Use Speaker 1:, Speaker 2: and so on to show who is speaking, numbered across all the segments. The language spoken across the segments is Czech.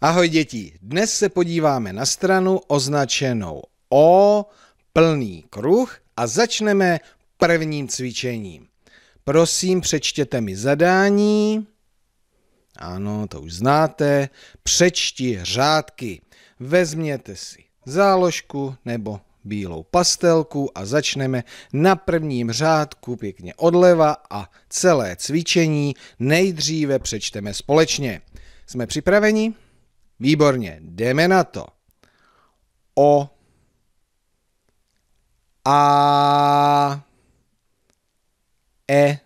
Speaker 1: Ahoj děti, dnes se podíváme na stranu označenou O, plný kruh a začneme prvním cvičením. Prosím, přečtěte mi zadání. Ano, to už znáte. Přečti řádky. Vezměte si záložku nebo bílou pastelku a začneme na prvním řádku pěkně odleva a celé cvičení nejdříve přečteme společně. Jsme připraveni? Výborně, jdeme na to. O a e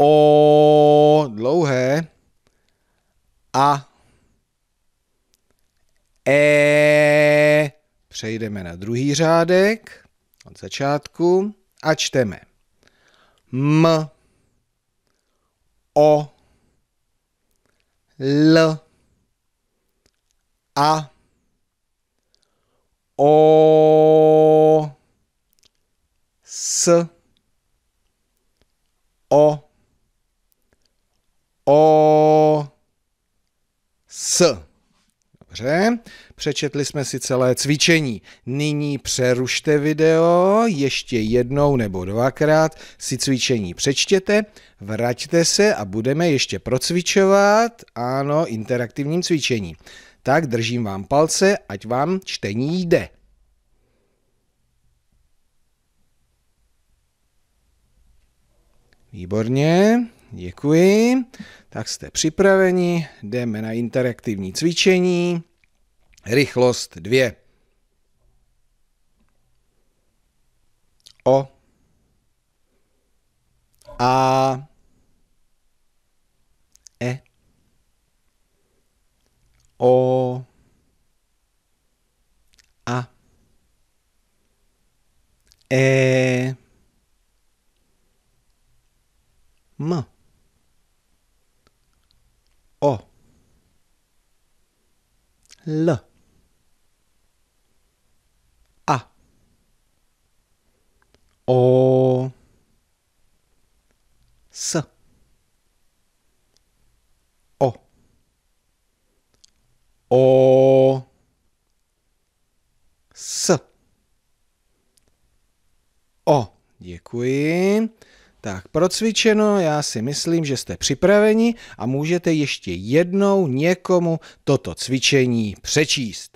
Speaker 1: o dlouhé a e přejdeme na druhý řádek od začátku a čteme m o L A O S O O S Dobře, přečetli jsme si celé cvičení. Nyní přerušte video, ještě jednou nebo dvakrát si cvičení přečtěte, vraťte se a budeme ještě procvičovat, ano, interaktivním cvičení. Tak držím vám palce, ať vám čtení jde. Výborně. Děkuji. Tak jste připraveni, jdeme na interaktivní cvičení. Rychlost 2. O. A. E. O. A. E. M. 哦，了，啊，哦，四，哦，哦，四，哦，耶奎。Tak, procvičeno, já si myslím, že jste připraveni a můžete ještě jednou někomu toto cvičení přečíst.